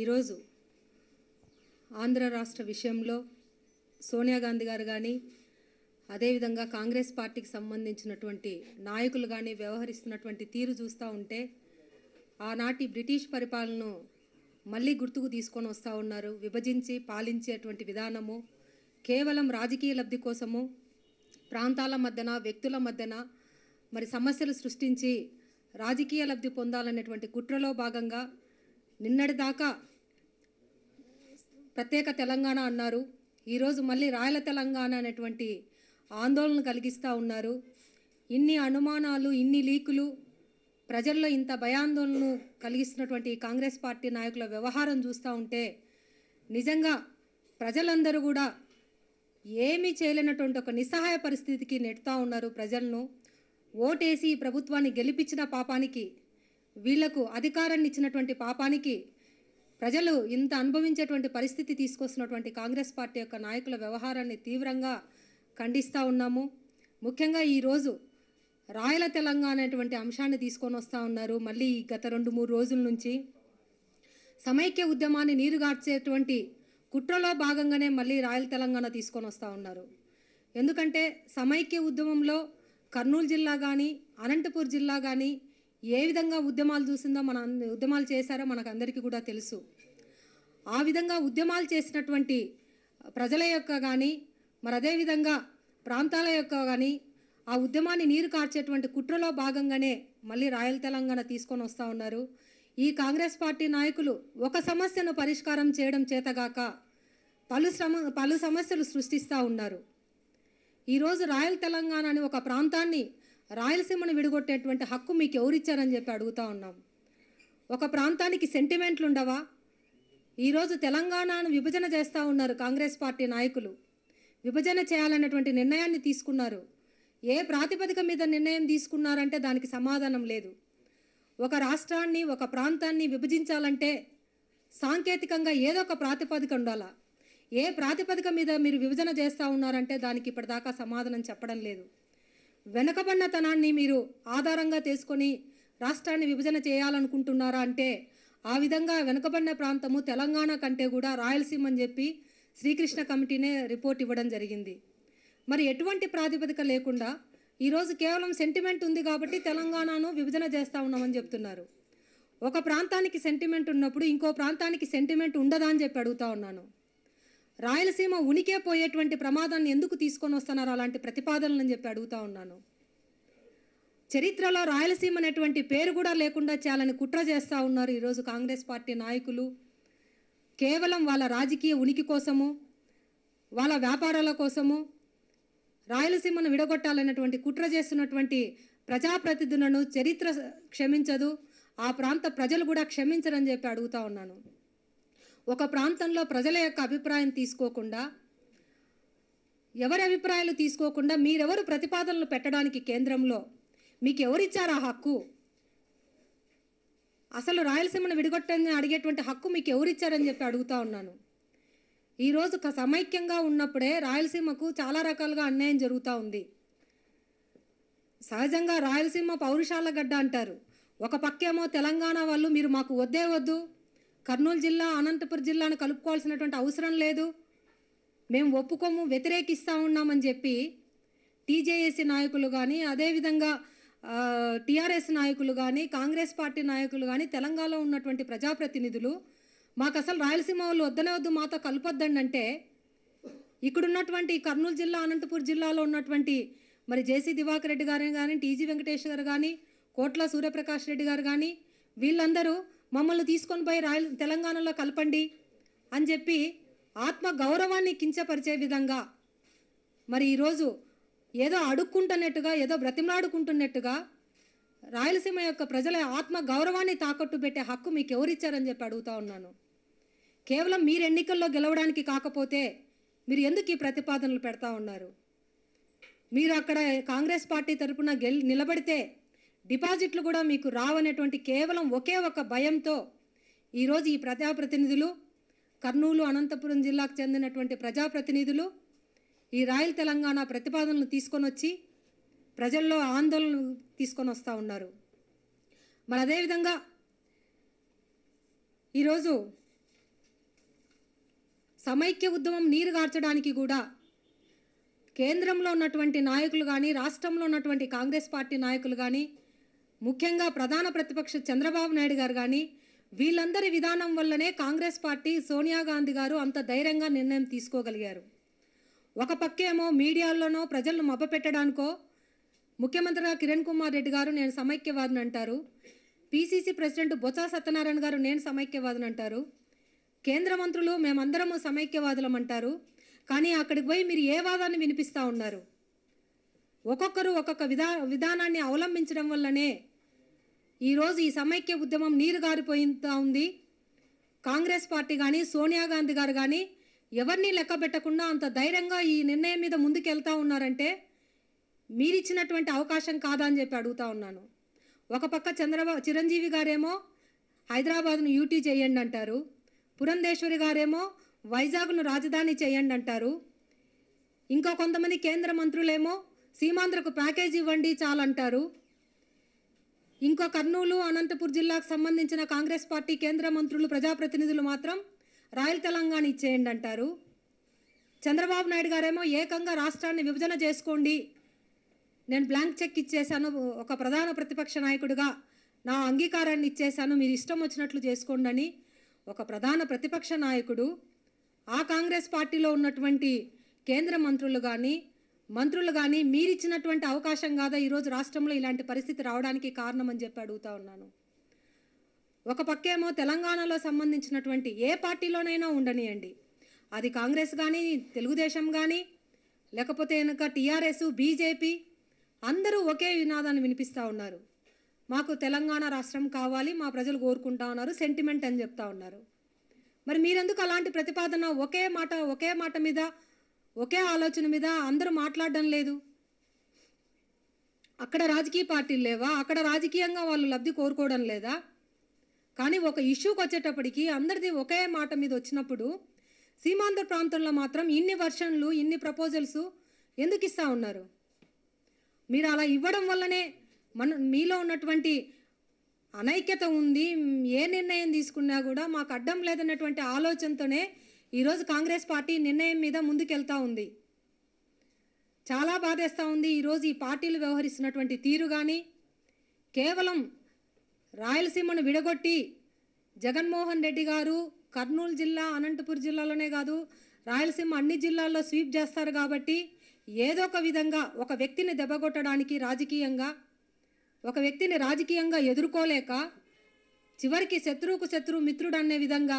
ఈరోజు ఆంధ్ర రాష్ట్ర విషయంలో సోనియా గాంధీ గారు కానీ అదేవిధంగా కాంగ్రెస్ పార్టీకి సంబంధించినటువంటి నాయకులు కానీ వ్యవహరిస్తున్నటువంటి తీరు చూస్తూ ఉంటే ఆనాటి బ్రిటిష్ పరిపాలనను మళ్ళీ గుర్తుకు తీసుకొని వస్తూ ఉన్నారు విభజించి పాలించేటువంటి విధానము కేవలం రాజకీయ లబ్ధి కోసము ప్రాంతాల మధ్యన వ్యక్తుల మధ్యన మరి సమస్యలు సృష్టించి రాజకీయ లబ్ధి పొందాలనేటువంటి కుట్రలో భాగంగా నిన్నటిదాకా ప్రత్యేక తెలంగాణ అన్నారు ఈరోజు మళ్ళీ రాయల తెలంగాణ అనేటువంటి ఆందోళన కలిగిస్తూ ఉన్నారు ఇన్ని అనుమానాలు ఇన్ని లీకులు ప్రజల్లో ఇంత భయాందోళనలు కలిగిస్తున్నటువంటి కాంగ్రెస్ పార్టీ నాయకుల వ్యవహారం చూస్తూ ఉంటే నిజంగా ప్రజలందరూ కూడా ఏమీ చేయలేనటువంటి ఒక నిస్సహాయ పరిస్థితికి నెట్టుతూ ఉన్నారు ప్రజలను ఓటేసి ప్రభుత్వాన్ని గెలిపించిన పాపానికి వీళ్లకు అధికారాన్ని ఇచ్చినటువంటి పాపానికి ప్రజలు ఇంత అనుభవించేటువంటి పరిస్థితి తీసుకొస్తున్నటువంటి కాంగ్రెస్ పార్టీ యొక్క నాయకుల వ్యవహారాన్ని తీవ్రంగా ఖండిస్తూ ఉన్నాము ముఖ్యంగా ఈరోజు రాయల తెలంగాణ అనేటువంటి అంశాన్ని తీసుకొని వస్తూ ఉన్నారు మళ్ళీ గత రెండు మూడు రోజుల నుంచి సమైక్య ఉద్యమాన్ని నీరుగార్చేటువంటి కుట్రలో భాగంగానే మళ్ళీ రాయల తెలంగాణ తీసుకొని వస్తూ ఉన్నారు ఎందుకంటే సమైక్య ఉద్యమంలో కర్నూలు జిల్లా కానీ అనంతపూర్ జిల్లా కానీ ఏ విధంగా ఉద్యమాలు చూసిందో మన ఉద్యమాలు చేశారో మనకు అందరికీ కూడా తెలుసు ఆ విధంగా ఉద్యమాలు చేసినటువంటి ప్రజల యొక్క కానీ మరి అదేవిధంగా ప్రాంతాల యొక్క కానీ ఆ ఉద్యమాన్ని నీరు కార్చేటువంటి కుట్రలో భాగంగానే మళ్ళీ రాయల్ తెలంగాణ తీసుకొని వస్తూ ఉన్నారు ఈ కాంగ్రెస్ పార్టీ నాయకులు ఒక సమస్యను పరిష్కారం చేయడం చేతగాక పలు శ్రమ పలు సమస్యలు సృష్టిస్తూ ఉన్నారు ఈరోజు రాయల్ తెలంగాణ అని ఒక ప్రాంతాన్ని రాయలసీమను విడగొట్టేటువంటి హక్కు మీకు ఎవరిచ్చారని చెప్పి అడుగుతా ఉన్నాం ఒక ప్రాంతానికి సెంటిమెంట్లు ఉండవా ఈరోజు తెలంగాణను విభజన చేస్తూ ఉన్నారు కాంగ్రెస్ పార్టీ నాయకులు విభజన చేయాలన్నటువంటి నిర్ణయాన్ని తీసుకున్నారు ఏ ప్రాతిపదిక మీద నిర్ణయం తీసుకున్నారంటే దానికి సమాధానం లేదు ఒక రాష్ట్రాన్ని ఒక ప్రాంతాన్ని విభజించాలంటే సాంకేతికంగా ఏదో ఒక ప్రాతిపదిక ఉండాలా ఏ ప్రాతిపదిక మీద మీరు విభజన చేస్తూ ఉన్నారంటే దానికి ఇప్పటిదాకా సమాధానం చెప్పడం లేదు వెనకబన్నతనాన్ని మీరు ఆధారంగా తీసుకొని రాష్ట్రాన్ని విభజన చేయాలనుకుంటున్నారా అంటే ఆ విధంగా వెనకబడిన ప్రాంతము తెలంగాణ కంటే కూడా రాయలసీమ అని చెప్పి శ్రీకృష్ణ కమిటీనే రిపోర్ట్ ఇవ్వడం జరిగింది మరి ఎటువంటి ప్రాతిపదిక లేకుండా ఈరోజు కేవలం సెంటిమెంట్ ఉంది కాబట్టి తెలంగాణను విభజన చేస్తూ ఉన్నామని చెప్తున్నారు ఒక ప్రాంతానికి సెంటిమెంట్ ఉన్నప్పుడు ఇంకో ప్రాంతానికి సెంటిమెంట్ ఉండదా అని చెప్పి అడుగుతా ఉన్నాను రాయలసీమ ఉనికే పోయేటువంటి ప్రమాదాన్ని ఎందుకు తీసుకొని వస్తున్నారో అలాంటి అని చెప్పి అడుగుతా ఉన్నాను చరిత్రలో రాయలసీమ అనేటువంటి పేరు కూడా లేకుండా చేయాలని కుట్ర చేస్తూ ఉన్నారు ఈరోజు కాంగ్రెస్ పార్టీ నాయకులు కేవలం వాళ్ళ రాజకీయ ఉనికి కోసము వాళ్ళ వ్యాపారాల కోసము రాయలసీమను విడగొట్టాలన్నటువంటి కుట్ర చేస్తున్నటువంటి ప్రజాప్రతినిధులను చరిత్ర క్షమించదు ఆ ప్రాంత ప్రజలు కూడా క్షమించరని చెప్పి అడుగుతా ఉన్నాను ఒక ప్రాంతంలో ప్రజల యొక్క అభిప్రాయం తీసుకోకుండా ఎవరి అభిప్రాయాలు తీసుకోకుండా మీరెవరు ప్రతిపాదనలు పెట్టడానికి కేంద్రంలో మీకు ఎవరిచ్చారు ఆ హక్కు అసలు రాయలసీమను విడగొట్టని అడిగేటువంటి హక్కు మీకు ఎవరిచ్చారని చెప్పి అడుగుతా ఉన్నాను ఈరోజు సమైక్యంగా ఉన్నప్పుడే రాయలసీమకు చాలా రకాలుగా అన్యాయం జరుగుతూ ఉంది సహజంగా రాయలసీమ పౌరుషాల గడ్డ అంటారు ఒక పక్కేమో తెలంగాణ వాళ్ళు మీరు మాకు వద్దే వద్దు కర్నూలు జిల్లా అనంతపురం జిల్లాను కలుపుకోవాల్సినటువంటి అవసరం లేదు మేము ఒప్పుకోము వ్యతిరేకిస్తూ ఉన్నామని చెప్పి టీజేఏసీ నాయకులు కానీ అదేవిధంగా టీఆర్ఎస్ నాయకులు కానీ కాంగ్రెస్ పార్టీ నాయకులు కానీ తెలంగాణలో ఉన్నటువంటి ప్రజాప్రతినిధులు మాకు అసలు రాయలసీమ వాళ్ళు వద్దనే వద్దు మాతో కలపొద్దండి అంటే ఇక్కడున్నటువంటి కర్నూలు జిల్లా అనంతపూర్ జిల్లాలో ఉన్నటువంటి మరి జేసీ దివాకర్ రెడ్డి గారిని కానీ టీజీ వెంకటేశ్వర్ గారు కానీ కోట్ల సూర్యప్రకాష్ రెడ్డి గారు కానీ వీళ్ళందరూ మమ్మల్ని తీసుకొని పోయి రాయల తెలంగాణలో కలపండి అని చెప్పి ఆత్మ గౌరవాన్ని కించపరిచే విధంగా మరి ఈరోజు ఏదో అడుక్కుంటున్నట్టుగా ఏదో బ్రతిమలాడుకుంటున్నట్టుగా రాయలసీమ యొక్క ప్రజల ఆత్మ గౌరవాన్ని తాకట్టు పెట్టే హక్కు మీకు ఎవరిచ్చారని చెప్పి అడుగుతా ఉన్నాను కేవలం మీరు ఎన్నికల్లో గెలవడానికి కాకపోతే మీరు ఎందుకు ఈ ప్రతిపాదనలు పెడతా ఉన్నారు మీరు అక్కడ కాంగ్రెస్ పార్టీ తరఫున గెల్ నిలబడితే డిపాజిట్లు కూడా మీకు రావనేటువంటి కేవలం ఒకే ఒక భయంతో ఈరోజు ఈ ప్రజాప్రతినిధులు కర్నూలు అనంతపురం జిల్లాకు చెందినటువంటి ప్రజాప్రతినిధులు ఈ రాయల్ తెలంగాణ ప్రతిపాదనలు తీసుకొని వచ్చి ప్రజల్లో ఆందోళన తీసుకొని వస్తూ ఉన్నారు మరి అదేవిధంగా ఈరోజు సమైక్య ఉద్యమం నీరు గార్చడానికి కూడా కేంద్రంలో ఉన్నటువంటి నాయకులు కానీ రాష్ట్రంలో ఉన్నటువంటి కాంగ్రెస్ పార్టీ నాయకులు కానీ ముఖ్యంగా ప్రధాన ప్రతిపక్ష చంద్రబాబు నాయుడు గారు కానీ వీళ్ళందరి విధానం వల్లనే కాంగ్రెస్ పార్టీ సోనియా గాంధీ గారు అంత ధైర్యంగా నిర్ణయం తీసుకోగలిగారు ఒక పక్కేమో మీడియాల్లోనో ప్రజలను మభపెట్టడానికో ముఖ్యమంత్రిగా కిరణ్ కుమార్ రెడ్డి గారు నేను సమైక్యవాదిని అంటారు పీసీసీ ప్రెసిడెంట్ బొత్స సత్యనారాయణ గారు నేను సమైక్యవాదిని అంటారు కేంద్ర మంత్రులు మేమందరము సమైక్యవాదులం అంటారు కానీ అక్కడికి పోయి మీరు ఏ వాదాన్ని వినిపిస్తూ ఉన్నారు ఒక్కొక్కరు ఒక్కొక్క విధా విధానాన్ని అవలంబించడం వల్లనే ఈరోజు ఈ సమైక్య ఉద్యమం నీరు గారిపోయింతా ఉంది కాంగ్రెస్ పార్టీ కానీ సోనియా గాంధీ గారు కానీ ఎవరిని లెక్క పెట్టకుండా అంత ధైర్యంగా ఈ నిర్ణయం మీద ముందుకెళ్తా ఉన్నారంటే మీరిచ్చినటువంటి అవకాశం కాదా అని చెప్పి అడుగుతా ఉన్నాను ఒక పక్క చంద్రబాబు చిరంజీవి గారేమో హైదరాబాద్ను యూటీ చేయండి అంటారు పురంధేశ్వరి గారేమో వైజాగ్ను రాజధాని చేయండి అంటారు ఇంకా కొంతమంది కేంద్ర మంత్రులేమో సీమాంధ్రకు ప్యాకేజ్ ఇవ్వండి చాలంటారు ఇంకో కర్నూలు అనంతపూర్ జిల్లాకు సంబంధించిన కాంగ్రెస్ పార్టీ కేంద్ర మంత్రులు ప్రజాప్రతినిధులు మాత్రం రాయల్ తెలంగాణ ఇచ్చేయండి అంటారు చంద్రబాబు నాయుడు గారేమో ఏకంగా రాష్ట్రాన్ని విభజన చేసుకోండి నేను బ్లాంక్ చెక్ ఇచ్చేశాను ఒక ప్రధాన ప్రతిపక్ష నాయకుడిగా నా అంగీకారాన్ని ఇచ్చేశాను మీరు ఇష్టం వచ్చినట్లు చేసుకోండి అని ఒక ప్రధాన ప్రతిపక్ష నాయకుడు ఆ కాంగ్రెస్ పార్టీలో ఉన్నటువంటి కేంద్ర మంత్రులు కానీ మంత్రులు కానీ మీరిచ్చినటువంటి అవకాశం కాదా ఈరోజు రాష్ట్రంలో ఇలాంటి పరిస్థితి రావడానికి కారణం అని చెప్పి అడుగుతా ఉన్నాను ఒక పక్కేమో తెలంగాణలో సంబంధించినటువంటి ఏ పార్టీలోనైనా ఉండనియండి అది కాంగ్రెస్ కానీ తెలుగుదేశం కానీ లేకపోతే వెనుక టీఆర్ఎస్ బీజేపీ అందరూ ఒకే వినాదాన్ని వినిపిస్తూ ఉన్నారు మాకు తెలంగాణ రాష్ట్రం కావాలి మా ప్రజలు కోరుకుంటా ఉన్నారు సెంటిమెంట్ అని చెప్తా ఉన్నారు మరి మీరెందుకు అలాంటి ప్రతిపాదన ఒకే మాట ఒకే మాట మీద ఒకే ఆలోచన మీద అందరూ మాట్లాడడం లేదు అక్కడ రాజకీయ పార్టీలు లేవా అక్కడ రాజకీయంగా వాళ్ళు లబ్ధి కోరుకోవడం లేదా కానీ ఒక ఇష్యూకి వచ్చేటప్పటికి అందరిది ఒకే మాట మీద వచ్చినప్పుడు సీమాంధ్ర ప్రాంతంలో మాత్రం ఇన్ని వర్షన్లు ఇన్ని ప్రపోజల్స్ ఎందుకు ఇస్తూ ఉన్నారు మీరు అలా ఇవ్వడం వల్లనే మన మీలో ఉన్నటువంటి అనైక్యత ఉంది ఏ నిర్ణయం తీసుకున్నా కూడా మాకు అడ్డం లేదన్నటువంటి ఆలోచనతోనే ఈరోజు కాంగ్రెస్ పార్టీ నిర్ణయం మీద ముందుకెళ్తా ఉంది చాలా బాధేస్తూ ఉంది ఈరోజు ఈ పార్టీలు వ్యవహరిస్తున్నటువంటి తీరు కానీ కేవలం రాయలసీమను విడగొట్టి జగన్మోహన్ రెడ్డి గారు కర్నూలు జిల్లా అనంతపురం జిల్లాలోనే కాదు రాయలసీమ అన్ని జిల్లాల్లో స్వీప్ చేస్తారు కాబట్టి ఏదో ఒక విధంగా ఒక వ్యక్తిని దెబ్బగొట్టడానికి రాజకీయంగా ఒక వ్యక్తిని రాజకీయంగా ఎదుర్కోలేక చివరికి శత్రువుకు శత్రువు మిత్రుడు అనే విధంగా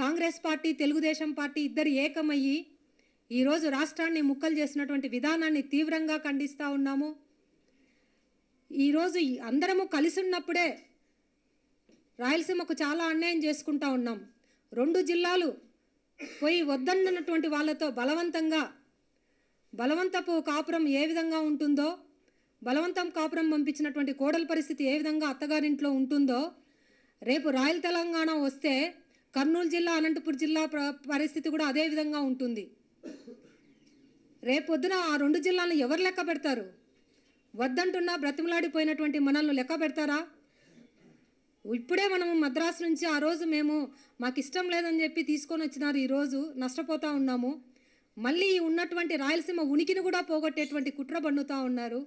కాంగ్రెస్ పార్టీ తెలుగుదేశం పార్టీ ఇద్దరు ఏకమయ్యి ఈరోజు రాష్ట్రాన్ని ముక్కలు చేసినటువంటి విధానాన్ని తీవ్రంగా ఖండిస్తూ ఉన్నాము ఈరోజు అందరము కలిసి ఉన్నప్పుడే రాయలసీమకు చాలా అన్యాయం చేసుకుంటా ఉన్నాం రెండు జిల్లాలు పోయి వద్దన్నటువంటి వాళ్ళతో బలవంతంగా బలవంతపు కాపురం ఏ విధంగా ఉంటుందో బలవంతం కాపురం పంపించినటువంటి కోడల పరిస్థితి ఏ విధంగా అత్తగారింట్లో ఉంటుందో రేపు రాయల తెలంగాణ వస్తే కర్నూలు జిల్లా అనంతపురం జిల్లా పరిస్థితి కూడా అదే విధంగా ఉంటుంది రేపొద్దున ఆ రెండు జిల్లాలను ఎవరు లెక్క పెడతారు వద్దంటున్నా బ్రతిమలాడిపోయినటువంటి మనల్ని లెక్క పెడతారా ఇప్పుడే మనము మద్రాసు నుంచి ఆ రోజు మేము మాకు ఇష్టం లేదని చెప్పి తీసుకొని వచ్చినారు ఈరోజు నష్టపోతూ ఉన్నాము మళ్ళీ ఉన్నటువంటి రాయలసీమ ఉనికిని కూడా పోగొట్టేటువంటి కుట్ర బండుతూ ఉన్నారు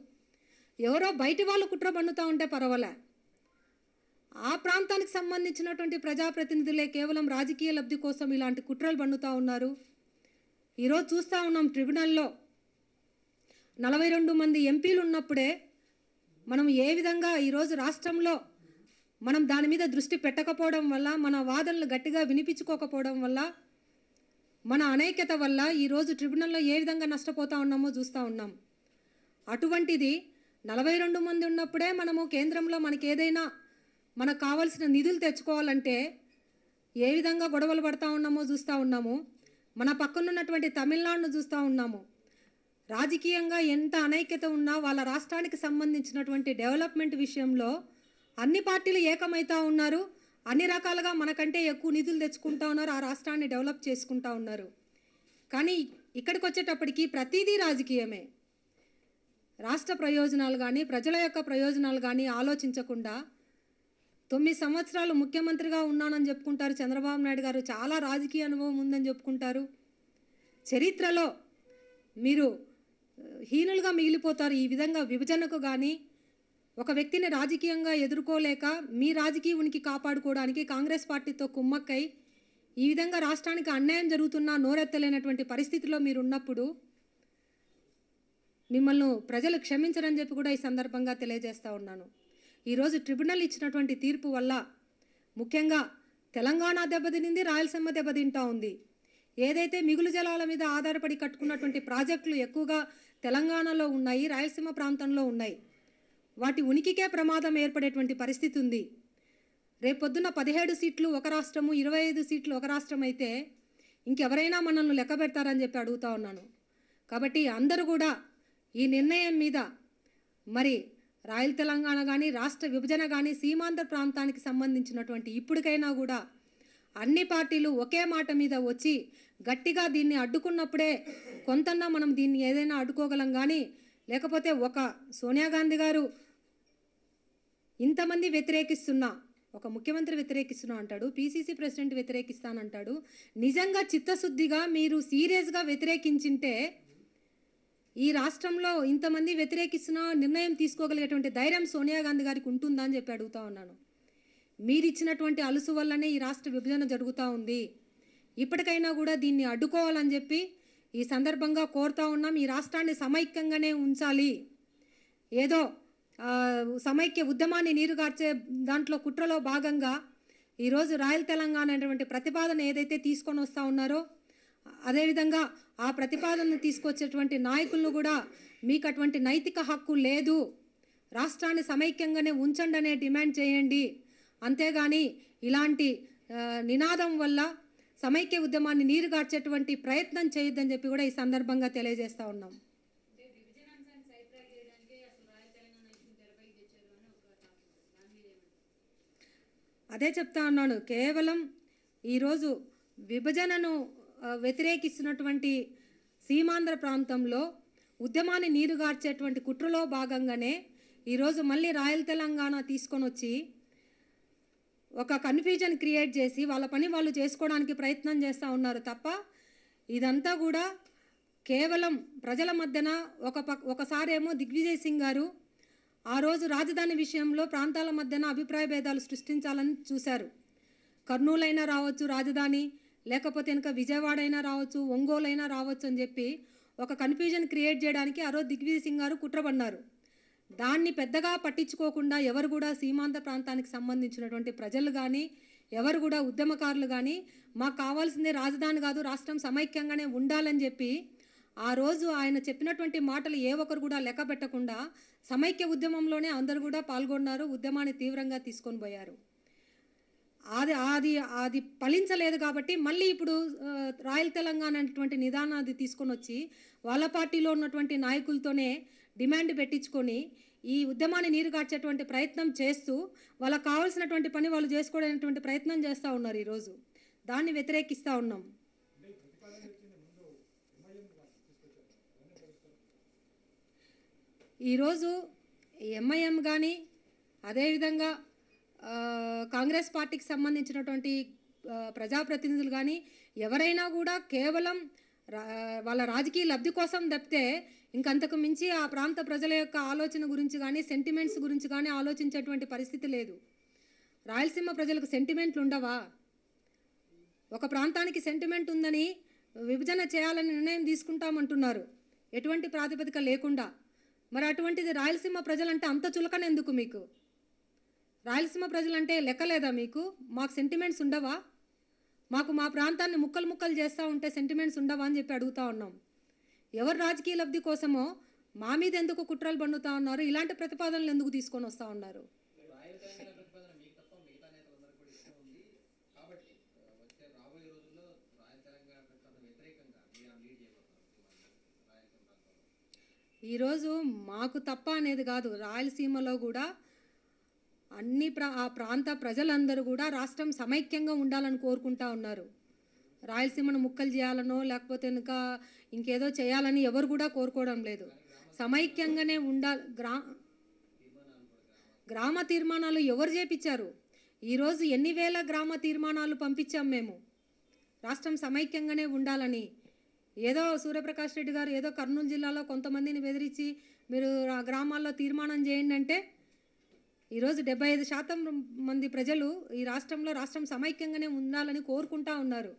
ఎవరో బయటి వాళ్ళు కుట్ర బండుతూ ఉంటే పర్వాలే ఆ ప్రాంతానికి సంబంధించినటువంటి ప్రజాప్రతినిధులే కేవలం రాజకీయ లబ్ధి కోసం ఇలాంటి కుట్రలు పండుతూ ఉన్నారు ఈరోజు చూస్తూ ఉన్నాం ట్రిబ్యునల్లో నలభై రెండు మంది ఎంపీలు ఉన్నప్పుడే మనం ఏ విధంగా ఈరోజు రాష్ట్రంలో మనం దాని మీద దృష్టి పెట్టకపోవడం వల్ల మన వాదనలు గట్టిగా వినిపించుకోకపోవడం వల్ల మన అనైక్యత వల్ల ఈరోజు ట్రిబ్యునల్లో ఏ విధంగా నష్టపోతూ ఉన్నామో చూస్తూ ఉన్నాం అటువంటిది నలభై రెండు మంది ఉన్నప్పుడే మనము కేంద్రంలో మనకి ఏదైనా మనకు కావాల్సిన నిధులు తెచ్చుకోవాలంటే ఏ విధంగా గొడవలు పడతా ఉన్నామో చూస్తూ ఉన్నాము మన పక్కనున్నటువంటి తమిళనాడును చూస్తూ ఉన్నాము రాజకీయంగా ఎంత అనైక్యత ఉన్నా వాళ్ళ రాష్ట్రానికి సంబంధించినటువంటి డెవలప్మెంట్ విషయంలో అన్ని పార్టీలు ఏకమవుతూ ఉన్నారు అన్ని రకాలుగా మనకంటే ఎక్కువ నిధులు తెచ్చుకుంటా ఉన్నారు ఆ రాష్ట్రాన్ని డెవలప్ చేసుకుంటా ఉన్నారు కానీ ఇక్కడికి వచ్చేటప్పటికి ప్రతిదీ రాజకీయమే రాష్ట్ర ప్రయోజనాలు కానీ ప్రజల యొక్క ప్రయోజనాలు కానీ ఆలోచించకుండా తొమ్మిది సంవత్సరాలు ముఖ్యమంత్రిగా ఉన్నానని చెప్పుకుంటారు చంద్రబాబు నాయుడు గారు చాలా రాజకీయ అనుభవం ఉందని చెప్పుకుంటారు చరిత్రలో మీరు హీనులుగా మిగిలిపోతారు ఈ విధంగా విభజనకు కానీ ఒక వ్యక్తిని రాజకీయంగా ఎదుర్కోలేక మీ రాజకీయ ఉనికి కాపాడుకోవడానికి కాంగ్రెస్ పార్టీతో కుమ్మక్కై ఈ విధంగా రాష్ట్రానికి అన్యాయం జరుగుతున్నా నోరెత్తలేనటువంటి పరిస్థితిలో మీరున్నప్పుడు మిమ్మల్ని ప్రజలు క్షమించరని చెప్పి కూడా ఈ సందర్భంగా తెలియజేస్తూ ఉన్నాను ఈరోజు ట్రిబ్యునల్ ఇచ్చినటువంటి తీర్పు వల్ల ముఖ్యంగా తెలంగాణ దెబ్బతినింది రాయలసీమ దెబ్బతింటా ఉంది ఏదైతే మిగులు జలాల మీద ఆధారపడి కట్టుకున్నటువంటి ప్రాజెక్టులు ఎక్కువగా తెలంగాణలో ఉన్నాయి రాయలసీమ ప్రాంతంలో ఉన్నాయి వాటి ఉనికికే ప్రమాదం ఏర్పడేటువంటి పరిస్థితి ఉంది రేపొద్దున పదిహేడు సీట్లు ఒక రాష్ట్రము ఇరవై ఐదు సీట్లు ఒక రాష్ట్రం అయితే ఇంకెవరైనా మనల్ని లెక్క పెడతారని చెప్పి అడుగుతా ఉన్నాను కాబట్టి అందరూ కూడా ఈ నిర్ణయం మీద మరి రాయల్ తెలంగాణ కానీ రాష్ట్ర విభజన కానీ సీమాంధ్ర ప్రాంతానికి సంబంధించినటువంటి ఇప్పటికైనా కూడా అన్ని పార్టీలు ఒకే మాట మీద వచ్చి గట్టిగా దీన్ని అడ్డుకున్నప్పుడే కొంతన్నా మనం దీన్ని ఏదైనా అడ్డుకోగలం కానీ లేకపోతే ఒక సోనియా గాంధీ గారు ఇంతమంది వ్యతిరేకిస్తున్నా ఒక ముఖ్యమంత్రి వ్యతిరేకిస్తున్నా అంటాడు పీసీసీ ప్రెసిడెంట్ వ్యతిరేకిస్తానంటాడు నిజంగా చిత్తశుద్ధిగా మీరు సీరియస్గా వ్యతిరేకించింటే ఈ రాష్ట్రంలో ఇంతమంది వ్యతిరేకిస్తున్న నిర్ణయం తీసుకోగలిగేటువంటి ధైర్యం సోనియా గాంధీ గారికి ఉంటుందా అని చెప్పి అడుగుతా ఉన్నాను మీరిచ్చినటువంటి అలుసు వల్లనే ఈ రాష్ట్ర విభజన జరుగుతూ ఉంది ఇప్పటికైనా కూడా దీన్ని అడ్డుకోవాలని చెప్పి ఈ సందర్భంగా కోరుతా ఉన్నాం ఈ రాష్ట్రాన్ని సమైక్యంగానే ఉంచాలి ఏదో సమైక్య ఉద్యమాన్ని నీరుగార్చే దాంట్లో కుట్రలో భాగంగా ఈరోజు రాయల్ తెలంగాణ అనేటువంటి ప్రతిపాదన ఏదైతే తీసుకొని వస్తూ ఉన్నారో అదేవిధంగా ఆ ప్రతిపాదనను తీసుకొచ్చేటువంటి నాయకులను కూడా మీకు అటువంటి నైతిక హక్కు లేదు రాష్ట్రాన్ని సమైక్యంగానే ఉంచండి అనే డిమాండ్ చేయండి అంతేగాని ఇలాంటి నినాదం వల్ల సమైక్య ఉద్యమాన్ని నీరుగార్చేటువంటి ప్రయత్నం చేయొద్దని చెప్పి కూడా ఈ సందర్భంగా తెలియజేస్తూ ఉన్నాం అదే చెప్తా ఉన్నాను కేవలం ఈరోజు విభజనను వ్యతిరేకిస్తున్నటువంటి సీమాంధ్ర ప్రాంతంలో ఉద్యమాన్ని నీరుగార్చేటువంటి కుట్రలో భాగంగానే ఈరోజు మళ్ళీ రాయల్ తెలంగాణ తీసుకొని వచ్చి ఒక కన్ఫ్యూజన్ క్రియేట్ చేసి వాళ్ళ పని వాళ్ళు చేసుకోవడానికి ప్రయత్నం చేస్తూ ఉన్నారు తప్ప ఇదంతా కూడా కేవలం ప్రజల మధ్యన ఒక ఒకసారి ఒకసారేమో దిగ్విజయ్ సింగ్ గారు ఆ రోజు రాజధాని విషయంలో ప్రాంతాల మధ్యన అభిప్రాయ భేదాలు సృష్టించాలని చూశారు కర్నూలైనా రావచ్చు రాజధాని లేకపోతే ఇంకా విజయవాడ అయినా రావచ్చు ఒంగోలు అయినా రావచ్చు అని చెప్పి ఒక కన్ఫ్యూజన్ క్రియేట్ చేయడానికి ఆ రోజు దిగ్విజయ్ సింగ్ గారు కుట్రబడ్డారు దాన్ని పెద్దగా పట్టించుకోకుండా ఎవరు కూడా సీమాంత ప్రాంతానికి సంబంధించినటువంటి ప్రజలు కానీ ఎవరు కూడా ఉద్యమకారులు కానీ మాకు కావాల్సిందే రాజధాని కాదు రాష్ట్రం సమైక్యంగానే ఉండాలని చెప్పి ఆ రోజు ఆయన చెప్పినటువంటి మాటలు ఏ ఒక్కరు కూడా లెక్క పెట్టకుండా సమైక్య ఉద్యమంలోనే అందరు కూడా పాల్గొన్నారు ఉద్యమాన్ని తీవ్రంగా తీసుకొని పోయారు అది అది అది ఫలించలేదు కాబట్టి మళ్ళీ ఇప్పుడు రాయల్ తెలంగాణ అనేటువంటి నిదానాది తీసుకొని వచ్చి వాళ్ళ పార్టీలో ఉన్నటువంటి నాయకులతోనే డిమాండ్ పెట్టించుకొని ఈ ఉద్యమాన్ని నీరు కాచేటువంటి ప్రయత్నం చేస్తూ వాళ్ళకు కావాల్సినటువంటి పని వాళ్ళు చేసుకోవడానికి ప్రయత్నం చేస్తూ ఉన్నారు ఈరోజు దాన్ని వ్యతిరేకిస్తూ ఉన్నాం ఈరోజు ఎంఐఎం కానీ అదేవిధంగా కాంగ్రెస్ పార్టీకి సంబంధించినటువంటి ప్రజాప్రతినిధులు కానీ ఎవరైనా కూడా కేవలం వాళ్ళ రాజకీయ లబ్ధి కోసం తప్పితే ఇంకంతకు మించి ఆ ప్రాంత ప్రజల యొక్క ఆలోచన గురించి కానీ సెంటిమెంట్స్ గురించి కానీ ఆలోచించేటువంటి పరిస్థితి లేదు రాయలసీమ ప్రజలకు సెంటిమెంట్లు ఉండవా ఒక ప్రాంతానికి సెంటిమెంట్ ఉందని విభజన చేయాలని నిర్ణయం తీసుకుంటామంటున్నారు ఎటువంటి ప్రాతిపదిక లేకుండా మరి అటువంటిది రాయలసీమ ప్రజలంటే అంత చులకనెందుకు మీకు రాయలసీమ ప్రజలంటే లెక్కలేదా మీకు మాకు సెంటిమెంట్స్ ఉండవా మాకు మా ప్రాంతాన్ని ముక్కలు ముక్కలు చేస్తూ ఉంటే సెంటిమెంట్స్ ఉండవా అని చెప్పి అడుగుతా ఉన్నాం ఎవరు రాజకీయ లబ్ధి కోసమో మా మీద ఎందుకు కుట్రలు పండుతా ఉన్నారు ఇలాంటి ప్రతిపాదనలు ఎందుకు తీసుకొని వస్తూ ఉన్నారు ఈరోజు మాకు తప్ప అనేది కాదు రాయలసీమలో కూడా అన్ని ప్రా ఆ ప్రాంత ప్రజలందరూ కూడా రాష్ట్రం సమైక్యంగా ఉండాలని కోరుకుంటా ఉన్నారు రాయలసీమను ముక్కలు చేయాలనో లేకపోతే ఇంకా ఇంకేదో చేయాలని ఎవరు కూడా కోరుకోవడం లేదు సమైక్యంగానే ఉండాలి గ్రా గ్రామ తీర్మానాలు ఎవరు చేపించారు ఈరోజు ఎన్ని వేల గ్రామ తీర్మానాలు పంపించాం మేము రాష్ట్రం సమైక్యంగానే ఉండాలని ఏదో సూర్యప్రకాష్ రెడ్డి గారు ఏదో కర్నూలు జిల్లాలో కొంతమందిని బెదిరించి మీరు గ్రామాల్లో తీర్మానం చేయండి అంటే ఈరోజు డెబ్బై ఐదు శాతం మంది ప్రజలు ఈ రాష్ట్రంలో రాష్ట్రం సమైక్యంగానే ఉండాలని కోరుకుంటా ఉన్నారు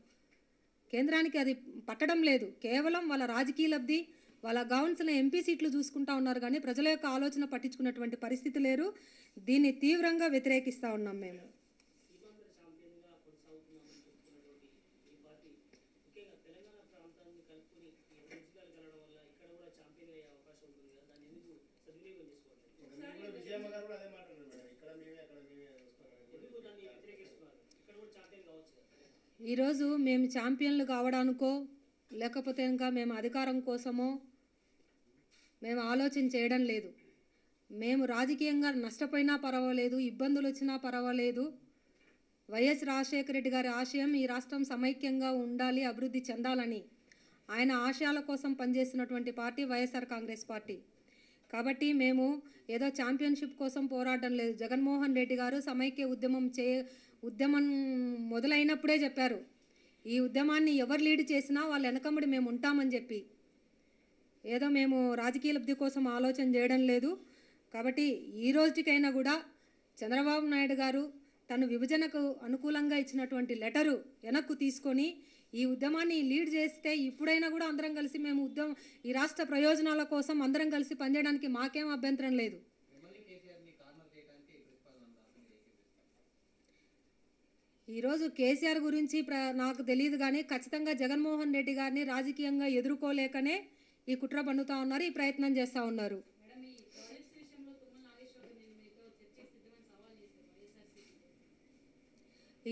కేంద్రానికి అది పట్టడం లేదు కేవలం వాళ్ళ రాజకీయ లబ్ధి వాళ్ళ గవర్నసిన ఎంపీ సీట్లు చూసుకుంటా ఉన్నారు కానీ ప్రజల యొక్క ఆలోచన పట్టించుకున్నటువంటి పరిస్థితి లేరు దీన్ని తీవ్రంగా వ్యతిరేకిస్తూ ఉన్నాం మేము ఈరోజు మేము ఛాంపియన్లు కావడానికో లేకపోతే ఇంకా మేము అధికారం కోసమో మేము ఆలోచన చేయడం లేదు మేము రాజకీయంగా నష్టపోయినా పర్వాలేదు ఇబ్బందులు వచ్చినా పర్వాలేదు వైఎస్ రాజశేఖర రెడ్డి గారి ఆశయం ఈ రాష్ట్రం సమైక్యంగా ఉండాలి అభివృద్ధి చెందాలని ఆయన ఆశయాల కోసం పనిచేసినటువంటి పార్టీ వైఎస్ఆర్ కాంగ్రెస్ పార్టీ కాబట్టి మేము ఏదో ఛాంపియన్షిప్ కోసం పోరాటం లేదు జగన్మోహన్ రెడ్డి గారు సమైక్య ఉద్యమం చే ఉద్యమం మొదలైనప్పుడే చెప్పారు ఈ ఉద్యమాన్ని ఎవరు లీడ్ చేసినా వాళ్ళ వెనకమ్మడి మేము ఉంటామని చెప్పి ఏదో మేము రాజకీయ లబ్ధి కోసం ఆలోచన చేయడం లేదు కాబట్టి ఈ రోజుకైనా కూడా చంద్రబాబు నాయుడు గారు తను విభజనకు అనుకూలంగా ఇచ్చినటువంటి లెటరు వెనక్కు తీసుకొని ఈ ఉద్యమాన్ని లీడ్ చేస్తే ఇప్పుడైనా కూడా అందరం కలిసి మేము ఉద్యమం ఈ రాష్ట్ర ప్రయోజనాల కోసం అందరం కలిసి పనిచేయడానికి మాకేం అభ్యంతరం లేదు ఈరోజు కేసీఆర్ గురించి నాకు తెలియదు కానీ ఖచ్చితంగా జగన్మోహన్ రెడ్డి గారిని రాజకీయంగా ఎదుర్కోలేకనే ఈ కుట్ర పండుతా ఉన్నారు ఈ ప్రయత్నం చేస్తూ ఉన్నారు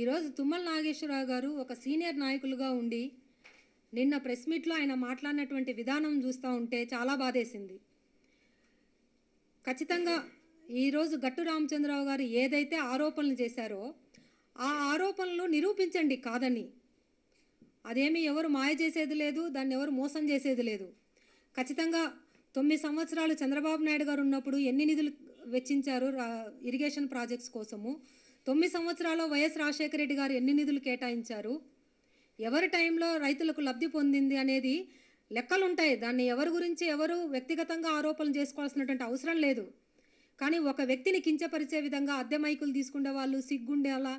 ఈరోజు తుమ్మల నాగేశ్వరరావు గారు ఒక సీనియర్ నాయకులుగా ఉండి నిన్న ప్రెస్ మీట్లో ఆయన మాట్లాడినటువంటి విధానం చూస్తూ ఉంటే చాలా బాధేసింది ఖచ్చితంగా ఈరోజు గట్టు రామచంద్రరావు గారు ఏదైతే ఆరోపణలు చేశారో ఆ ఆరోపణలు నిరూపించండి కాదని అదేమి ఎవరు మాయ చేసేది లేదు దాన్ని ఎవరు మోసం చేసేది లేదు ఖచ్చితంగా తొమ్మిది సంవత్సరాలు చంద్రబాబు నాయుడు గారు ఉన్నప్పుడు ఎన్ని నిధులు వెచ్చించారు ఇరిగేషన్ ప్రాజెక్ట్స్ కోసము తొమ్మిది సంవత్సరాలు వైఎస్ రాజశేఖర రెడ్డి గారు ఎన్ని నిధులు కేటాయించారు ఎవరి టైంలో రైతులకు లబ్ధి పొందింది అనేది లెక్కలుంటాయి దాన్ని ఎవరి గురించి ఎవరు వ్యక్తిగతంగా ఆరోపణలు చేసుకోవాల్సినటువంటి అవసరం లేదు కానీ ఒక వ్యక్తిని కించపరిచే విధంగా అద్దె మైకులు తీసుకునే వాళ్ళు సిగ్గుండేలా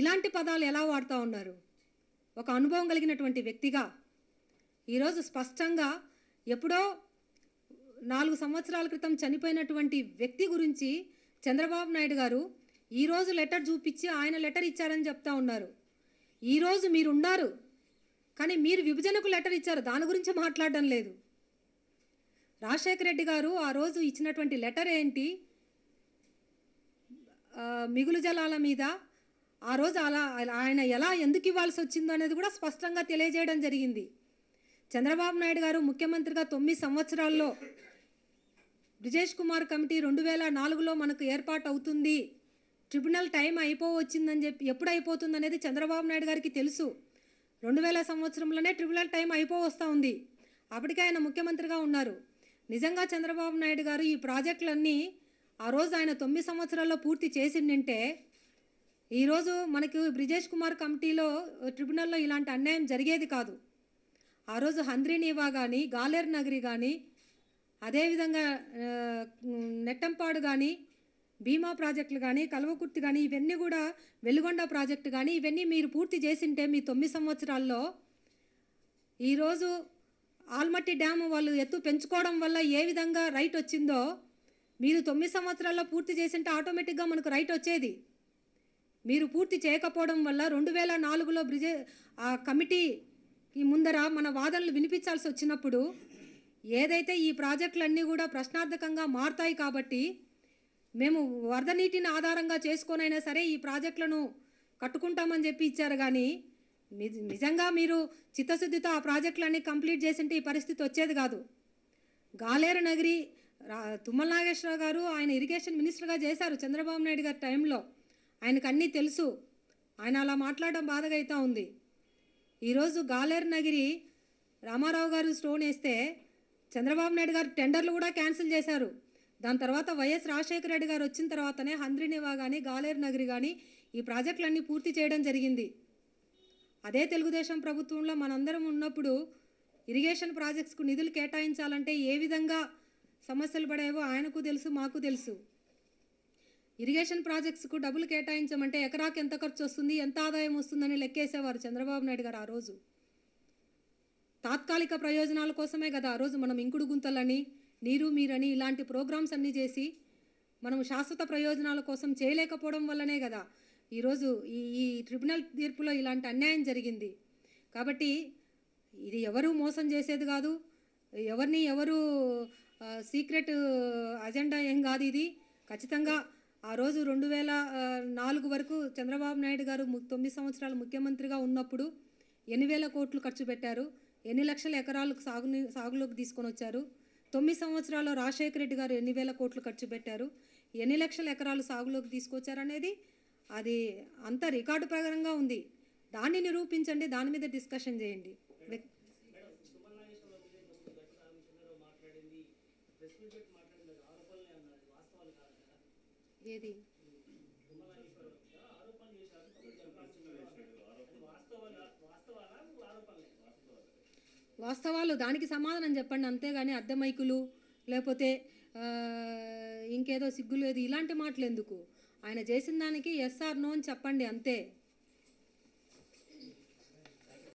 ఇలాంటి పదాలు ఎలా వాడుతూ ఉన్నారు ఒక అనుభవం కలిగినటువంటి వ్యక్తిగా ఈరోజు స్పష్టంగా ఎప్పుడో నాలుగు సంవత్సరాల క్రితం చనిపోయినటువంటి వ్యక్తి గురించి చంద్రబాబు నాయుడు గారు ఈరోజు లెటర్ చూపించి ఆయన లెటర్ ఇచ్చారని చెప్తా ఉన్నారు ఈరోజు మీరున్నారు కానీ మీరు విభజనకు లెటర్ ఇచ్చారు దాని గురించి మాట్లాడడం లేదు రాజశేఖర రెడ్డి గారు ఆ రోజు ఇచ్చినటువంటి లెటర్ ఏంటి మిగులు జలాల మీద ఆ రోజు అలా ఆయన ఎలా ఎందుకు ఇవ్వాల్సి వచ్చిందో అనేది కూడా స్పష్టంగా తెలియజేయడం జరిగింది చంద్రబాబు నాయుడు గారు ముఖ్యమంత్రిగా తొమ్మిది సంవత్సరాల్లో బ్రిజేష్ కుమార్ కమిటీ రెండు వేల నాలుగులో మనకు ఏర్పాటు అవుతుంది ట్రిబ్యునల్ టైం అయిపోవచ్చిందని చెప్పి ఎప్పుడు అయిపోతుంది అనేది చంద్రబాబు నాయుడు గారికి తెలుసు రెండు వేల సంవత్సరంలోనే ట్రిబ్యునల్ టైం అయిపోవస్తూ ఉంది అప్పటికే ఆయన ముఖ్యమంత్రిగా ఉన్నారు నిజంగా చంద్రబాబు నాయుడు గారు ఈ ప్రాజెక్టులన్నీ ఆ రోజు ఆయన తొమ్మిది సంవత్సరాల్లో పూర్తి చేసిండింటే ఈరోజు మనకు బ్రిజేష్ కుమార్ కమిటీలో ట్రిబ్యునల్లో ఇలాంటి అన్యాయం జరిగేది కాదు ఆ రోజు హంద్రీనీవా కానీ గాలేర్ నగరి కానీ అదేవిధంగా నెట్టంపాడు కానీ భీమా ప్రాజెక్టులు కానీ కల్వకుర్తి కానీ ఇవన్నీ కూడా వెలుగొండ ప్రాజెక్టు కానీ ఇవన్నీ మీరు పూర్తి చేసింటే మీ తొమ్మిది సంవత్సరాల్లో ఈరోజు ఆల్మట్టి డ్యామ్ వాళ్ళు ఎత్తు పెంచుకోవడం వల్ల ఏ విధంగా రైట్ వచ్చిందో మీరు తొమ్మిది సంవత్సరాల్లో పూర్తి చేసింటే ఆటోమేటిక్గా మనకు రైట్ వచ్చేది మీరు పూర్తి చేయకపోవడం వల్ల రెండు వేల నాలుగులో బ్రిజే ఆ కమిటీ ముందర మన వాదనలు వినిపించాల్సి వచ్చినప్పుడు ఏదైతే ఈ ప్రాజెక్టులన్నీ కూడా ప్రశ్నార్థకంగా మారుతాయి కాబట్టి మేము వరద నీటిని ఆధారంగా చేసుకొనైనా సరే ఈ ప్రాజెక్టులను కట్టుకుంటామని చెప్పి ఇచ్చారు కానీ నిజంగా మీరు చిత్తశుద్ధితో ఆ ప్రాజెక్టులన్నీ కంప్లీట్ చేసింటే ఈ పరిస్థితి వచ్చేది కాదు గాలేరు నగరి తుమ్మల నాగేశ్వర గారు ఆయన ఇరిగేషన్ మినిస్టర్గా చేశారు చంద్రబాబు నాయుడు గారి టైంలో ఆయనకు అన్నీ తెలుసు ఆయన అలా మాట్లాడడం బాధగా అవుతా ఉంది ఈరోజు గాలేరు నగిరి రామారావు గారు స్టోన్ వేస్తే చంద్రబాబు నాయుడు గారు టెండర్లు కూడా క్యాన్సిల్ చేశారు దాని తర్వాత వైఎస్ రాజశేఖర రెడ్డి గారు వచ్చిన తర్వాతనే హంద్రినివా కానీ గాలేరు నగిరి కానీ ఈ ప్రాజెక్టులన్నీ పూర్తి చేయడం జరిగింది అదే తెలుగుదేశం ప్రభుత్వంలో మనందరం ఉన్నప్పుడు ఇరిగేషన్ ప్రాజెక్ట్స్కు నిధులు కేటాయించాలంటే ఏ విధంగా సమస్యలు పడాయో ఆయనకు తెలుసు మాకు తెలుసు ఇరిగేషన్ ప్రాజెక్ట్స్కు డబ్బులు కేటాయించమంటే ఎకరాకి ఎంత ఖర్చు వస్తుంది ఎంత ఆదాయం వస్తుందని లెక్కేసేవారు చంద్రబాబు నాయుడు గారు ఆ రోజు తాత్కాలిక ప్రయోజనాల కోసమే కదా ఆ రోజు మనం ఇంకుడు గుంతలని నీరు మీరని ఇలాంటి ప్రోగ్రామ్స్ అన్నీ చేసి మనం శాశ్వత ప్రయోజనాల కోసం చేయలేకపోవడం వల్లనే కదా ఈరోజు ఈ ఈ ట్రిబ్యునల్ తీర్పులో ఇలాంటి అన్యాయం జరిగింది కాబట్టి ఇది ఎవరు మోసం చేసేది కాదు ఎవరిని ఎవరు సీక్రెట్ అజెండా ఏం కాదు ఇది ఖచ్చితంగా ఆ రోజు రెండు వేల నాలుగు వరకు చంద్రబాబు నాయుడు గారు తొమ్మిది సంవత్సరాలు ముఖ్యమంత్రిగా ఉన్నప్పుడు ఎన్ని వేల కోట్లు ఖర్చు పెట్టారు ఎన్ని లక్షల ఎకరాలకు సాగుని సాగులోకి తీసుకొని వచ్చారు తొమ్మిది సంవత్సరాల్లో రాజశేఖర రెడ్డి గారు ఎన్ని వేల కోట్లు ఖర్చు పెట్టారు ఎన్ని లక్షల ఎకరాలు సాగులోకి తీసుకొచ్చారు అనేది అది అంత రికార్డు ప్రకారంగా ఉంది దాన్ని నిరూపించండి దాని మీద డిస్కషన్ చేయండి ఏది వాస్తవాలు దానికి సమాధానం చెప్పండి అంతేగాని అద్దమైకులు లేకపోతే ఇంకేదో సిగ్గులేదు ఇలాంటి మాటలు ఎందుకు ఆయన చేసిన దానికి ఎస్ఆర్ నో అని చెప్పండి అంతే